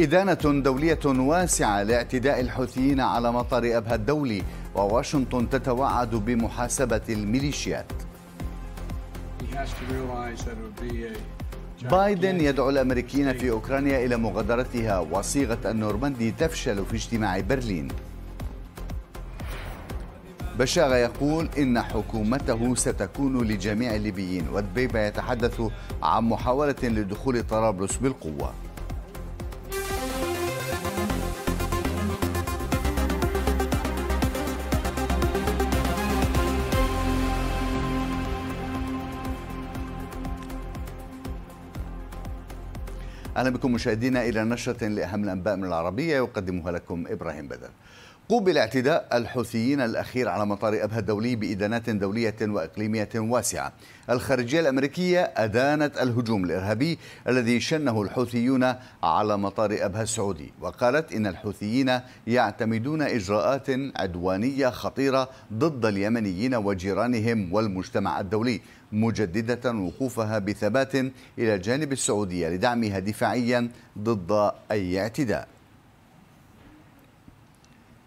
إدانة دولية واسعة لاعتداء الحوثيين على مطار أبها الدولي وواشنطن تتوعد بمحاسبة الميليشيات بايدن يدعو الأمريكيين في أوكرانيا إلى مغادرتها وصيغة النورماندي تفشل في اجتماع برلين بشاغة يقول إن حكومته ستكون لجميع الليبيين ودبيبة يتحدث عن محاولة لدخول طرابلس بالقوة أهلا بكم مشاهدينا إلى نشرة لأهم الأنباء من العربية يقدمها لكم إبراهيم بدر قوبل اعتداء الحوثيين الأخير على مطار أبها الدولي بإدانات دولية وإقليمية واسعة الخارجية الأمريكية أدانت الهجوم الإرهابي الذي شنه الحوثيون على مطار أبها السعودي وقالت إن الحوثيين يعتمدون إجراءات عدوانية خطيرة ضد اليمنيين وجيرانهم والمجتمع الدولي مجددة وقوفها بثبات إلى جانب السعودية لدعمها دفاعيا ضد أي اعتداء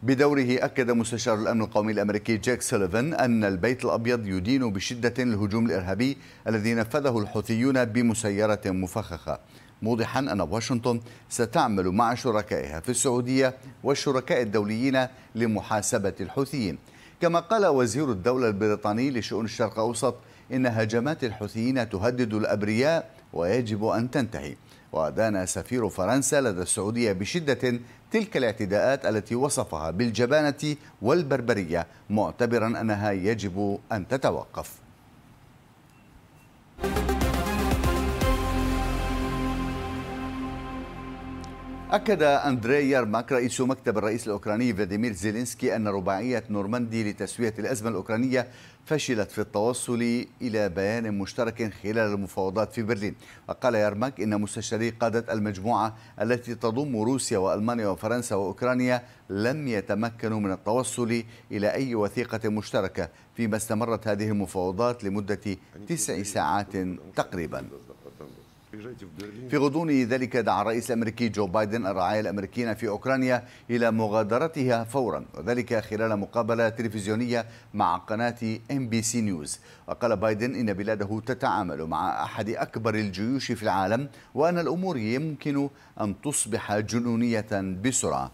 بدوره أكد مستشار الأمن القومي الأمريكي جاك سوليفان أن البيت الأبيض يدين بشدة الهجوم الإرهابي الذي نفذه الحوثيون بمسيرة مفخخة موضحا أن واشنطن ستعمل مع شركائها في السعودية والشركاء الدوليين لمحاسبة الحوثيين كما قال وزير الدولة البريطاني لشؤون الشرق الأوسط إن هجمات الحوثيين تهدد الأبرياء ويجب أن تنتهي ودان سفير فرنسا لدى السعودية بشدة تلك الاعتداءات التي وصفها بالجبانة والبربرية معتبرا أنها يجب أن تتوقف أكد أندري يرماك رئيس مكتب الرئيس الأوكراني فلاديمير زيلينسكي أن رباعية نورماندي لتسوية الأزمة الأوكرانية فشلت في التوصل إلى بيان مشترك خلال المفاوضات في برلين وقال يرماك إن مستشاري قادة المجموعة التي تضم روسيا وألمانيا وفرنسا وأوكرانيا لم يتمكنوا من التوصل إلى أي وثيقة مشتركة فيما استمرت هذه المفاوضات لمدة تسع ساعات تقريباً في غضون ذلك دعا الرئيس الامريكي جو بايدن الرعايا الامريكيين في اوكرانيا الى مغادرتها فورا وذلك خلال مقابله تلفزيونيه مع قناه ام بي سي نيوز وقال بايدن ان بلاده تتعامل مع احد اكبر الجيوش في العالم وان الامور يمكن ان تصبح جنونيه بسرعه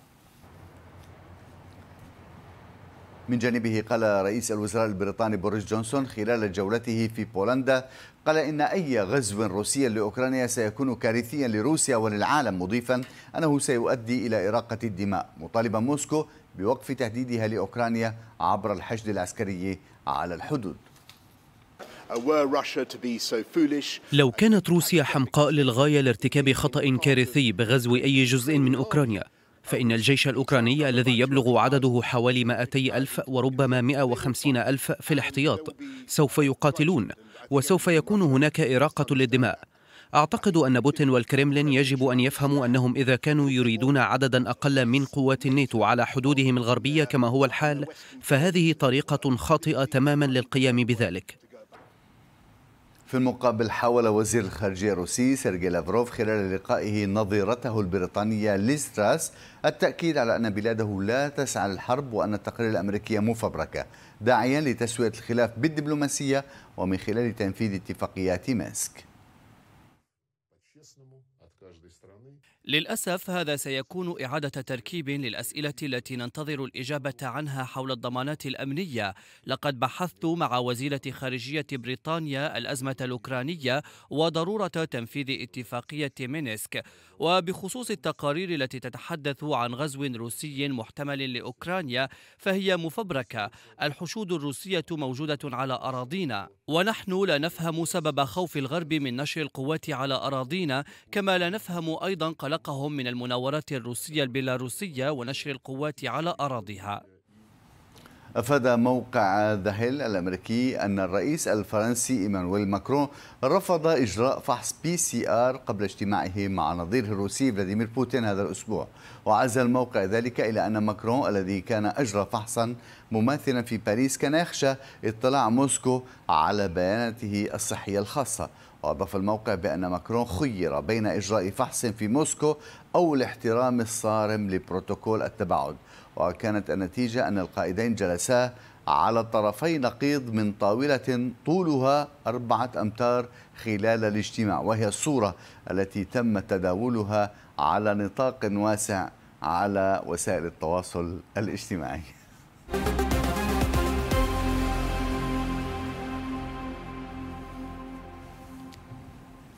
من جانبه قال رئيس الوزراء البريطاني بوريس جونسون خلال جولته في بولندا قال إن أي غزو روسي لأوكرانيا سيكون كارثيا لروسيا وللعالم مضيفا أنه سيؤدي إلى إراقة الدماء مطالبا موسكو بوقف تهديدها لأوكرانيا عبر الحشد العسكري على الحدود لو كانت روسيا حمقاء للغاية لارتكاب خطأ كارثي بغزو أي جزء من أوكرانيا فإن الجيش الأوكراني الذي يبلغ عدده حوالي 200 ألف وربما 150 ألف في الاحتياط سوف يقاتلون وسوف يكون هناك إراقة للدماء أعتقد أن بوتين والكريملين يجب أن يفهموا أنهم إذا كانوا يريدون عددا أقل من قوات الناتو على حدودهم الغربية كما هو الحال فهذه طريقة خاطئة تماما للقيام بذلك في المقابل حاول وزير الخارجية الروسي سيرجي لافروف خلال لقائه نظيرته البريطانية ليستراس التأكيد على أن بلاده لا تسعى للحرب وأن التقرير الأمريكية مفبركة داعيا لتسوية الخلاف بالدبلوماسية ومن خلال تنفيذ اتفاقيات ماسك للأسف هذا سيكون إعادة تركيب للأسئلة التي ننتظر الإجابة عنها حول الضمانات الأمنية لقد بحثت مع وزيرة خارجية بريطانيا الأزمة الأوكرانية وضرورة تنفيذ اتفاقية مينسك وبخصوص التقارير التي تتحدث عن غزو روسي محتمل لأوكرانيا فهي مفبركة الحشود الروسية موجودة على أراضينا ونحن لا نفهم سبب خوف الغرب من نشر القوات على أراضينا كما لا نفهم أيضا قلقهم من المناورات الروسية البيلاروسية ونشر القوات على أراضيها أفاد موقع ذهل الأمريكي أن الرئيس الفرنسي إيمانويل ماكرون رفض إجراء فحص بي سي آر قبل اجتماعه مع نظيره الروسي فلاديمير بوتين هذا الأسبوع وعز الموقع ذلك إلى أن ماكرون الذي كان أجرى فحصا مماثلا في باريس كان يخشى اطلاع موسكو على بياناته الصحية الخاصة وأضاف الموقع بأن ماكرون خير بين إجراء فحص في موسكو أو الاحترام الصارم لبروتوكول التباعد وكانت النتيجة أن القائدين جلسا على طرفي نقيض من طاولة طولها أربعة أمتار خلال الاجتماع وهي الصورة التي تم تداولها على نطاق واسع على وسائل التواصل الاجتماعي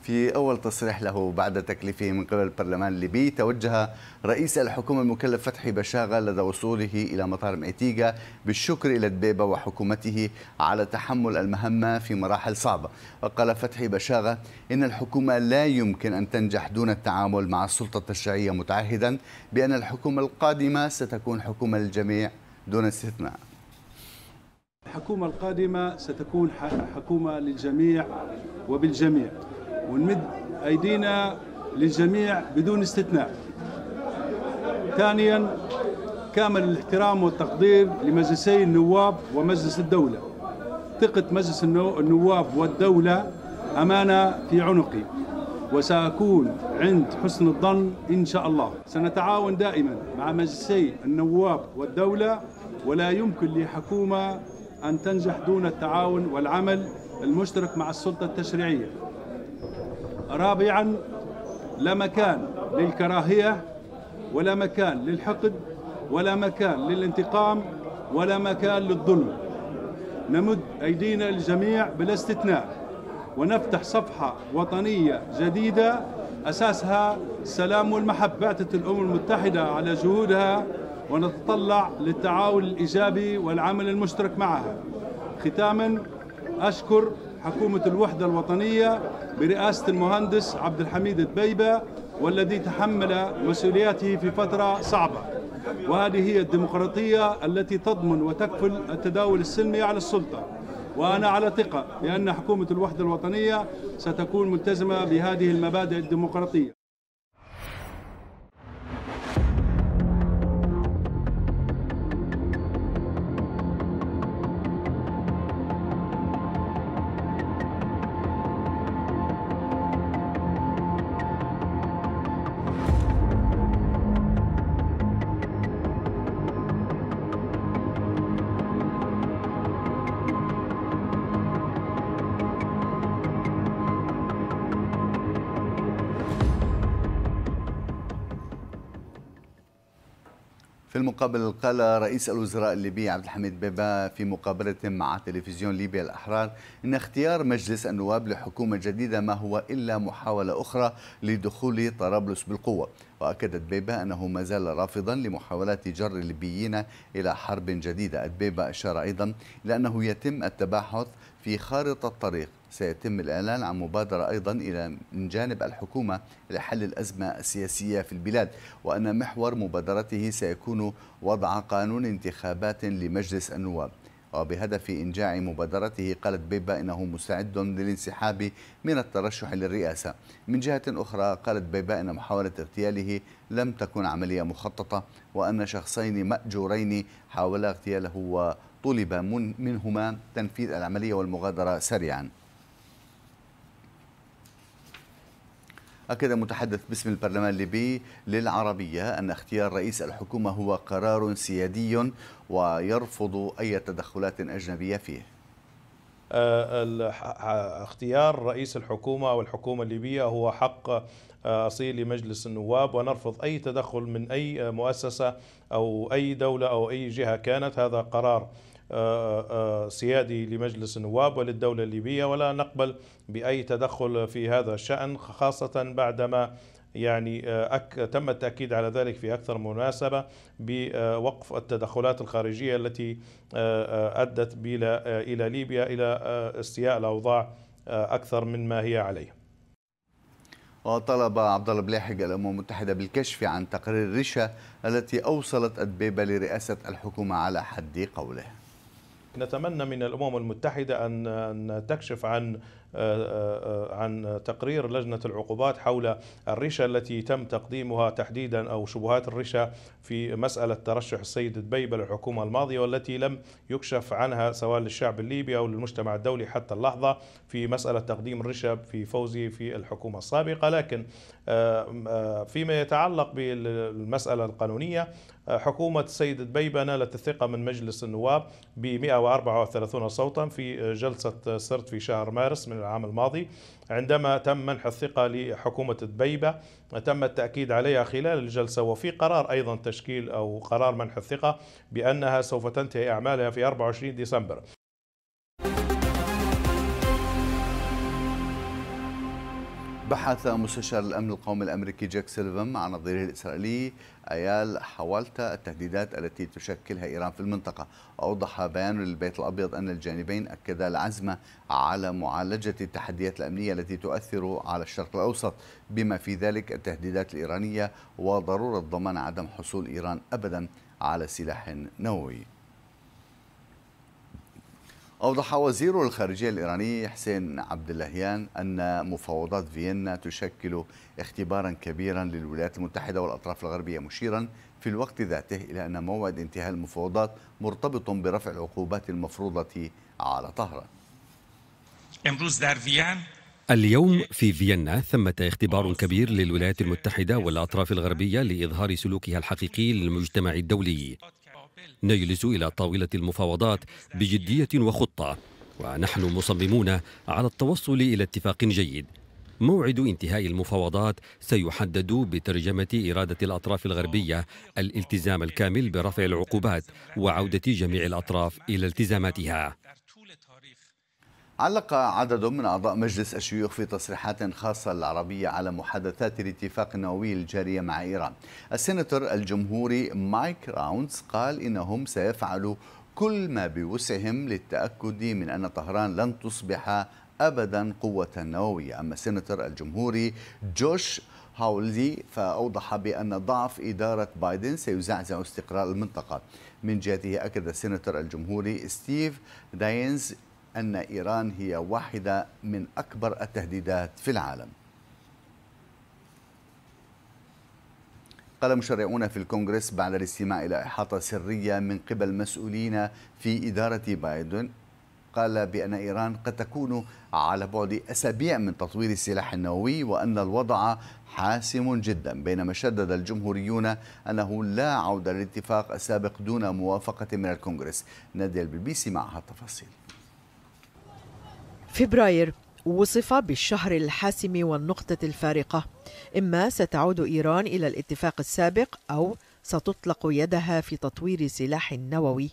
في أول تصريح له بعد تكليفه من قبل البرلمان الليبي توجه رئيس الحكومة المكلف فتحي بشاغة لدى وصوله إلى مطار ميتيغا بالشكر إلى دبيبة وحكومته على تحمل المهمة في مراحل صعبة وقال فتحي بشاغة إن الحكومة لا يمكن أن تنجح دون التعامل مع السلطة التشريعية متعهدا بأن الحكومة القادمة ستكون حكومة للجميع دون استثناء الحكومة القادمة ستكون حكومة للجميع وبالجميع ونمد أيدينا للجميع بدون استثناء ثانيا كامل الاحترام والتقدير لمجلسي النواب ومجلس الدولة ثقة مجلس النواب والدولة أمانة في عنقي وسأكون عند حسن الظن إن شاء الله سنتعاون دائما مع مجلسي النواب والدولة ولا يمكن لحكومة أن تنجح دون التعاون والعمل المشترك مع السلطة التشريعية رابعا لا مكان للكراهية ولا مكان للحقد ولا مكان للانتقام ولا مكان للظلم نمد أيدينا للجميع بلا استثناء ونفتح صفحة وطنية جديدة أساسها السلام والمحبة بعثت الأمم المتحدة على جهودها ونتطلع للتعاون الإيجابي والعمل المشترك معها ختاما أشكر حكومة الوحدة الوطنية برئاسة المهندس عبد الحميد الدبيبة والذي تحمل مسؤولياته في فترة صعبة وهذه هي الديمقراطية التي تضمن وتكفل التداول السلمي على السلطة وأنا على ثقة بأن حكومة الوحدة الوطنية ستكون ملتزمة بهذه المبادئ الديمقراطية في المقابل قال رئيس الوزراء الليبي عبد الحميد بيبا في مقابلة مع تلفزيون ليبيا الأحرار إن اختيار مجلس النواب لحكومة جديدة ما هو إلا محاولة أخرى لدخول طرابلس بالقوة وأكدت بيبا أنه ما زال رافضا لمحاولات جر الليبيين إلى حرب جديدة بيبا أشار أيضا إلى أنه يتم التباحث في خارطة الطريق سيتم الإعلان عن مبادرة أيضا إلى من جانب الحكومة لحل الأزمة السياسية في البلاد وأن محور مبادرته سيكون وضع قانون انتخابات لمجلس النواب وبهدف إنجاع مبادرته قالت بيبا إنه مستعد للانسحاب من الترشح للرئاسة من جهة أخرى قالت بيبا إن محاولة اغتياله لم تكن عملية مخططة وأن شخصين مأجورين حاولا اغتياله وطلب منهما تنفيذ العملية والمغادرة سريعاً أكد متحدث باسم البرلمان الليبي للعربية أن اختيار رئيس الحكومة هو قرار سيادي ويرفض أي تدخلات أجنبية فيه آه، اختيار رئيس الحكومة أو الحكومة الليبية هو حق آه، أصيل لمجلس النواب ونرفض أي تدخل من أي مؤسسة أو أي دولة أو أي جهة كانت هذا قرار آه، آه، سيادي لمجلس النواب وللدولة الليبية ولا نقبل بأي تدخل في هذا الشأن خاصة بعدما يعني آه، أك تم التأكيد على ذلك في أكثر مناسبة بوقف التدخلات الخارجية التي أدت إلى ليبيا إلى استياء الأوضاع أكثر مما هي عليه وطلب عبد الله بلاحق الامم المتحده بالكشف عن تقرير رشا التي اوصلت ادبيبه لرئاسه الحكومه على حد قوله نتمنى من الأمم المتحدة أن تكشف عن آه، آه، آه، عن تقرير لجنة العقوبات حول الرشا التي تم تقديمها تحديدا أو شبهات الرشا في مسألة ترشح السيد دبيبة للحكومة الماضية والتي لم يكشف عنها سواء للشعب الليبي أو للمجتمع الدولي حتى اللحظة في مسألة تقديم الرشا في فوزه في الحكومة السابقة لكن فيما يتعلق بالمسألة القانونية حكومة السيد دبيبة نالت الثقة من مجلس النواب ب 134 صوتا في جلسة سرت في شهر مارس من العام الماضي عندما تم منح الثقة لحكومة دبيبة تم التأكيد عليها خلال الجلسة وفي قرار أيضا تشكيل أو قرار منح الثقة بأنها سوف تنتهي أعمالها في 24 ديسمبر بحث مستشار الأمن القومي الأمريكي جاك سيلفم مع نظيره الإسرائيلي أيال حوالتا التهديدات التي تشكلها إيران في المنطقة واوضح بيان للبيت الأبيض أن الجانبين أكدا العزم على معالجة التحديات الأمنية التي تؤثر على الشرق الأوسط بما في ذلك التهديدات الإيرانية وضرورة ضمان عدم حصول إيران أبدا على سلاح نووي أوضح وزير الخارجية الإيراني حسين عبد اللهيان أن مفاوضات فيينا تشكل اختبارا كبيرا للولايات المتحدة والأطراف الغربية مشيرا في الوقت ذاته إلى أن موعد انتهاء المفاوضات مرتبط برفع العقوبات المفروضة على طهران اليوم في فيينا ثمة اختبار كبير للولايات المتحدة والأطراف الغربية لإظهار سلوكها الحقيقي للمجتمع الدولي نجلس إلى طاولة المفاوضات بجدية وخطة ونحن مصممون على التوصل إلى اتفاق جيد موعد انتهاء المفاوضات سيحدد بترجمة إرادة الأطراف الغربية الالتزام الكامل برفع العقوبات وعودة جميع الأطراف إلى التزاماتها علق عدد من أعضاء مجلس الشيوخ في تصريحات خاصة للعربية على محادثات الاتفاق النووي الجارية مع إيران السيناتور الجمهوري مايك راونز قال إنهم سيفعلوا كل ما بوسعهم للتأكد من أن طهران لن تصبح أبدا قوة نووية أما السيناتور الجمهوري جوش هاولزي فأوضح بأن ضعف إدارة بايدن سيزعزع استقرار المنطقة من جهته أكد السيناتور الجمهوري ستيف داينز أن إيران هي واحدة من أكبر التهديدات في العالم قال مشرعون في الكونغرس بعد الاستماع إلى إحاطة سرية من قبل مسؤولين في إدارة بايدن قال بأن إيران قد تكون على بعد أسابيع من تطوير السلاح النووي وأن الوضع حاسم جدا بينما شدد الجمهوريون أنه لا عودة للاتفاق السابق دون موافقة من الكونغرس نادي البي بي سي معها التفاصيل فبراير وصف بالشهر الحاسم والنقطة الفارقة إما ستعود إيران إلى الاتفاق السابق أو ستطلق يدها في تطوير سلاح نووي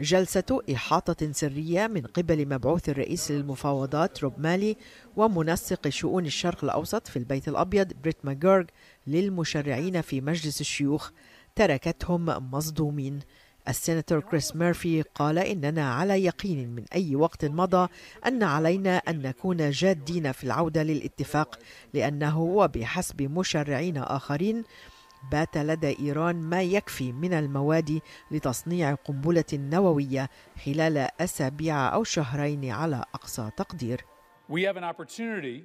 جلسة إحاطة سرية من قبل مبعوث الرئيس للمفاوضات روب مالي ومنسق شؤون الشرق الأوسط في البيت الأبيض بريت ماجورغ للمشرعين في مجلس الشيوخ تركتهم مصدومين السيناتور كريس ميرفي قال إننا على يقين من أي وقت مضى أن علينا أن نكون جادين في العودة للاتفاق لأنه وبحسب مشرعين آخرين بات لدى إيران ما يكفي من المواد لتصنيع قنبلة نووية خلال أسابيع أو شهرين على أقصى تقدير. We have an opportunity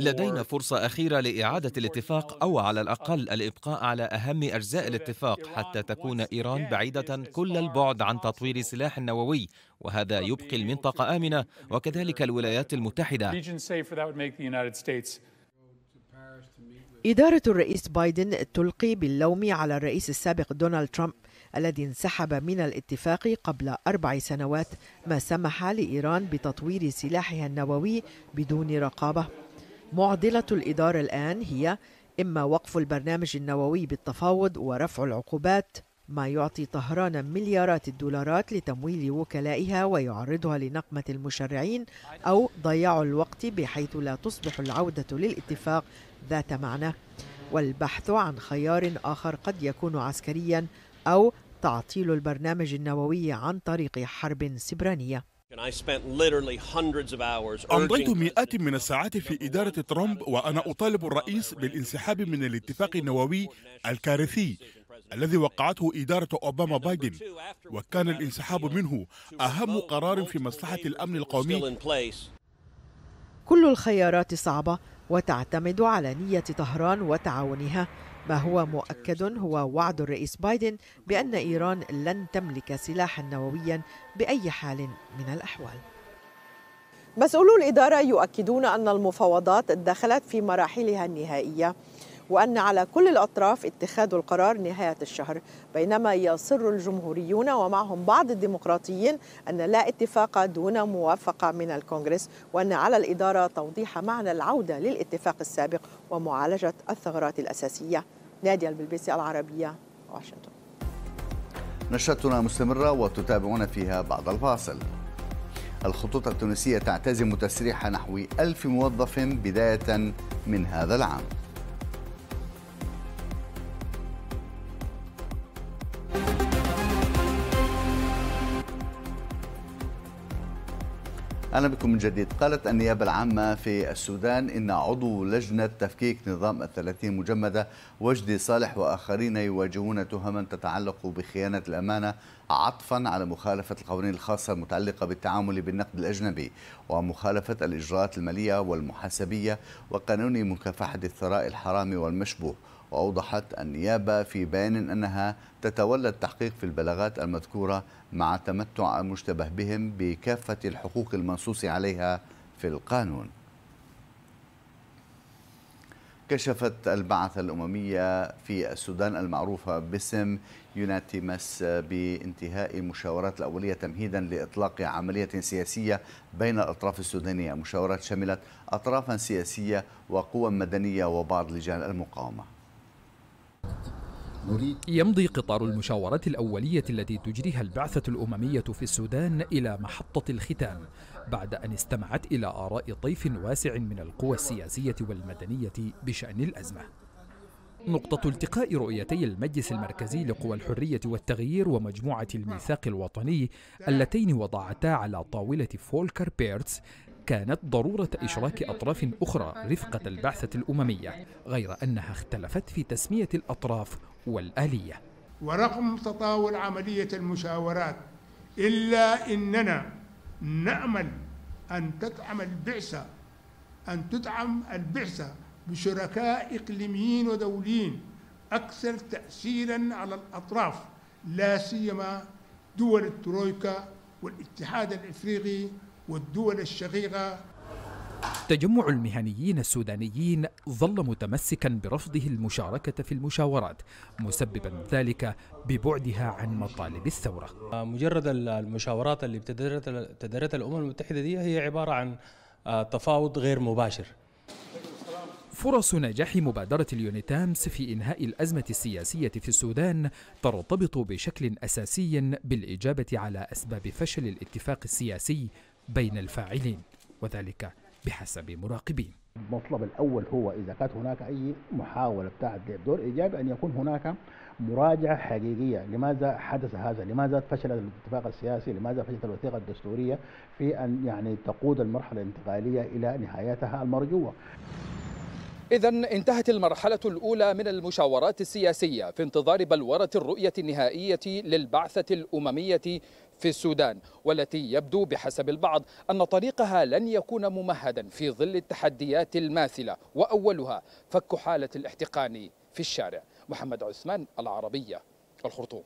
لدينا فرصة أخيرة لإعادة الاتفاق أو على الأقل الإبقاء على أهم أجزاء الاتفاق حتى تكون إيران بعيدة كل البعد عن تطوير سلاح نووي وهذا يبقي المنطقة آمنة وكذلك الولايات المتحدة إدارة الرئيس بايدن تلقي باللوم على الرئيس السابق دونالد ترامب الذي انسحب من الاتفاق قبل أربع سنوات ما سمح لإيران بتطوير سلاحها النووي بدون رقابة معضلة الإدارة الآن هي إما وقف البرنامج النووي بالتفاوض ورفع العقوبات ما يعطي طهران مليارات الدولارات لتمويل وكلائها ويعرضها لنقمة المشرعين أو ضياع الوقت بحيث لا تصبح العودة للاتفاق ذات معنى والبحث عن خيار آخر قد يكون عسكريا أو تعطيل البرنامج النووي عن طريق حرب سبرانيه أمضيت مئات من الساعات في إدارة ترامب وأنا أطالب الرئيس بالانسحاب من الاتفاق النووي الكارثي الذي وقعته إدارة أوباما بايدن وكان الانسحاب منه أهم قرار في مصلحة الأمن القومي كل الخيارات صعبة وتعتمد على نية طهران وتعاونها ما هو مؤكد هو وعد الرئيس بايدن بأن إيران لن تملك سلاحا نوويا بأي حال من الأحوال مسؤولو الإدارة يؤكدون أن المفاوضات دخلت في مراحلها النهائية وأن على كل الأطراف اتخاذ القرار نهاية الشهر بينما يصر الجمهوريون ومعهم بعض الديمقراطيين أن لا اتفاق دون موافقة من الكونغرس وأن على الإدارة توضيح معنى العودة للاتفاق السابق ومعالجة الثغرات الأساسية نادية البلبيسي العربية واشنطن نشرتنا مستمرة وتتابعون فيها بعد الفاصل الخطوط التونسية تعتزم تسريح نحو ألف موظف بداية من هذا العام أهلا بكم من جديد قالت النيابة العامة في السودان إن عضو لجنة تفكيك نظام الثلاثين مجمدة وجدي صالح وآخرين يواجهون تهما تتعلق بخيانة الأمانة عطفا على مخالفة القوانين الخاصة المتعلقة بالتعامل بالنقد الأجنبي ومخالفة الإجراءات المالية والمحاسبية وقانون مكافحة الثراء الحرام والمشبوه وأوضحت النيابة في بيان أنها تتولى التحقيق في البلاغات المذكورة مع تمتع المشتبه بهم بكافة الحقوق المنصوص عليها في القانون كشفت البعثة الأممية في السودان المعروفة باسم يوناتيمس بانتهاء المشاورات الأولية تمهيدا لإطلاق عملية سياسية بين الأطراف السودانية مشاورات شملت أطرافا سياسية وقوى مدنية وبعض لجان المقاومة نريد يمضي قطار المشاورات الأولية التي تجريها البعثة الأممية في السودان إلى محطة الختام بعد أن استمعت إلى آراء طيف واسع من القوى السياسية والمدنية بشأن الأزمة نقطة التقاء رؤيتي المجلس المركزي لقوى الحرية والتغيير ومجموعة الميثاق الوطني اللتين وضعتا على طاولة فولكر بيرتس كانت ضرورة آه، إشراك أطراف أخرى آه، رفقة البعثة الأممية غير أنها اختلفت في تسمية الأطراف والآلية ورغم تطاول عملية المشاورات إلا إننا نأمل أن تدعم البعثة أن تدعم البعثة بشركاء إقليميين ودوليين أكثر تأثيرا على الأطراف لا سيما دول الترويكا والاتحاد الإفريقي والدول الشقيقة تجمع المهنيين السودانيين ظل متمسكا برفضه المشاركة في المشاورات مسببا ذلك ببعدها عن مطالب الثورة مجرد المشاورات اللي تدارتها الأمم المتحدة دي هي عبارة عن آه، تفاوض غير مباشر فرص نجاح مبادرة اليونيتامس في إنهاء الأزمة السياسية في السودان ترتبط بشكل أساسي بالإجابة على أسباب فشل الاتفاق السياسي بين الفاعلين وذلك بحسب مراقبين المطلب الأول هو إذا كانت هناك أي محاولة بتاعت دور إيجابي أن يكون هناك مراجعة حقيقية لماذا حدث هذا لماذا فشل الاتفاق السياسي لماذا فشلت الوثيقة الدستورية في أن يعني تقود المرحلة الانتقالية إلى نهايتها المرجوة إذا انتهت المرحلة الأولى من المشاورات السياسية في انتظار بلورة الرؤية النهائية للبعثة الأممية في السودان والتي يبدو بحسب البعض أن طريقها لن يكون ممهدا في ظل التحديات الماثلة وأولها فك حالة الاحتقان في الشارع محمد عثمان العربية الخرطوم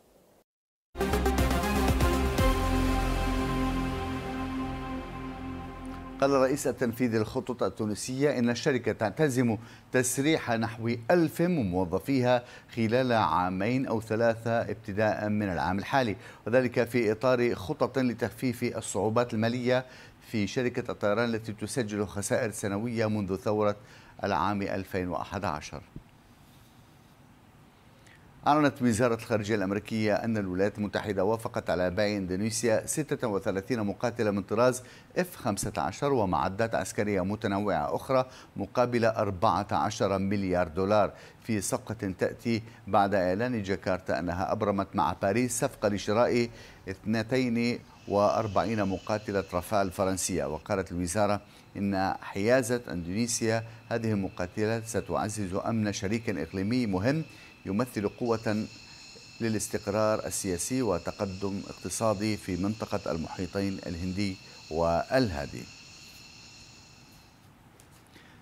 قال الرئيس التنفيذي للخطط التونسية إن الشركة تعتزم تسريح نحو ألف موظفيها خلال عامين أو ثلاثة ابتداء من العام الحالي وذلك في إطار خطط لتخفيف الصعوبات المالية في شركة الطيران التي تسجل خسائر سنوية منذ ثورة العام 2011 أعلنت وزارة الخارجية الأمريكية أن الولايات المتحدة وافقت على بيع إندونيسيا 36 مقاتلة من طراز F-15 ومعدات عسكرية متنوعة أخرى مقابل 14 مليار دولار في صفقة تأتي بعد إعلان جاكرتا أنها أبرمت مع باريس صفقة لشراء 42 مقاتلة رفال فرنسية وقالت الوزارة إن حيازة إندونيسيا هذه المقاتلات ستعزز أمن شريك إقليمي مهم يمثل قوة للاستقرار السياسي وتقدم اقتصادي في منطقة المحيطين الهندي والهادي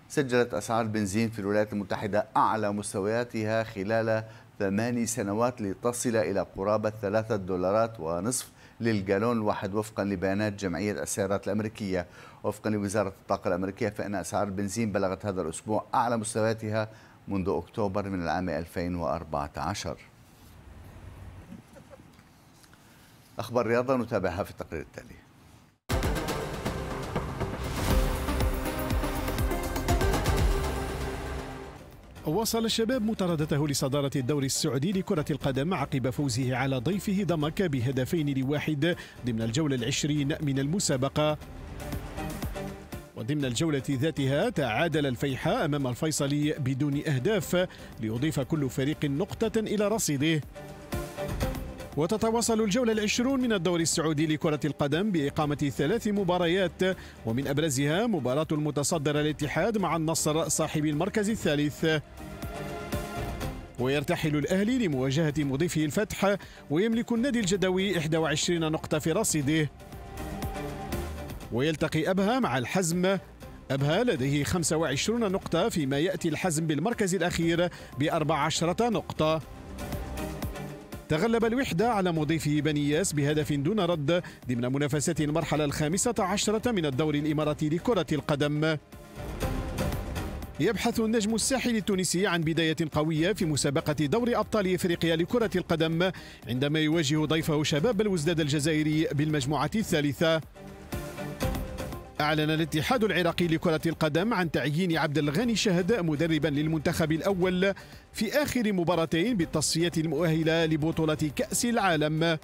سجلت أسعار البنزين في الولايات المتحدة أعلى مستوياتها خلال ثماني سنوات لتصل إلى قرابة ثلاثة دولارات ونصف للجالون الواحد وفقا لبيانات جمعية السيارات الأمريكية وفقا لوزارة الطاقة الأمريكية فإن أسعار البنزين بلغت هذا الأسبوع أعلى مستوياتها منذ أكتوبر من العام 2014 أخبار رياضة نتابعها في التقرير التالي وصل الشباب مطاردته لصدارة الدوري السعودي لكرة القدم عقب فوزه على ضيفه ضمك بهدفين لواحد ضمن الجولة العشرين من المسابقة وضمن الجولة ذاتها تعادل الفيحاء أمام الفيصلي بدون أهداف ليضيف كل فريق نقطة إلى رصيده وتتواصل الجولة العشرون من الدوري السعودي لكرة القدم بإقامة ثلاث مباريات ومن أبرزها مباراة المتصدر الاتحاد مع النصر صاحب المركز الثالث ويرتحل الأهلي لمواجهة مضيفه الفتح ويملك النادي الجدوي 21 نقطة في رصيده ويلتقي أبها مع الحزم أبها لديه 25 نقطة فيما يأتي الحزم بالمركز الأخير ب 14 نقطة تغلب الوحدة على مضيفه بنياس بهدف دون رد ضمن منافسة المرحلة الخامسة عشرة من الدوري الإماراتي لكرة القدم يبحث النجم الساحلي التونسي عن بداية قوية في مسابقة دوري أبطال إفريقيا لكرة القدم عندما يواجه ضيفه شباب الوزداد الجزائري بالمجموعة الثالثة أعلن الاتحاد العراقي لكرة القدم عن تعيين عبد الغني شهد مدربا للمنتخب الأول في آخر مباراتين بالتصفية المؤهلة لبطولة كأس العالم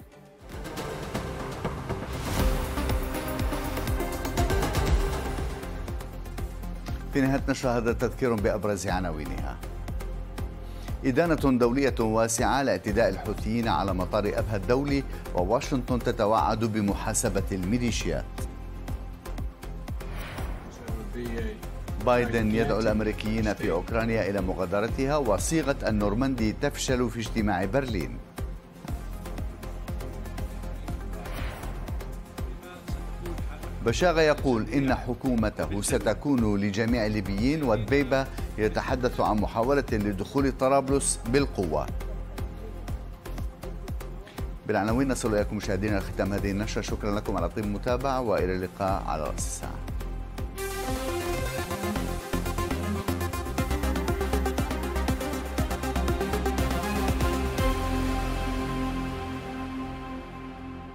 في نهاية نشر هذا تذكير بأبرز عناوينها إدانة دولية واسعة لاعتداء الحوثيين على مطار أبها الدولي وواشنطن تتوعد بمحاسبة الميليشيات بايدن يدعو الامريكيين في اوكرانيا الى مغادرتها وصيغه النورماندي تفشل في اجتماع برلين بشاغة يقول إن حكومته ستكون لجميع الليبيين ودبيبه يتحدث عن محاولة لدخول طرابلس بالقوة بالعناوين نصل إليكم مشاهدينا ختام هذه النشرة شكرا لكم على طيب المتابعة وإلى اللقاء على رأس الساعة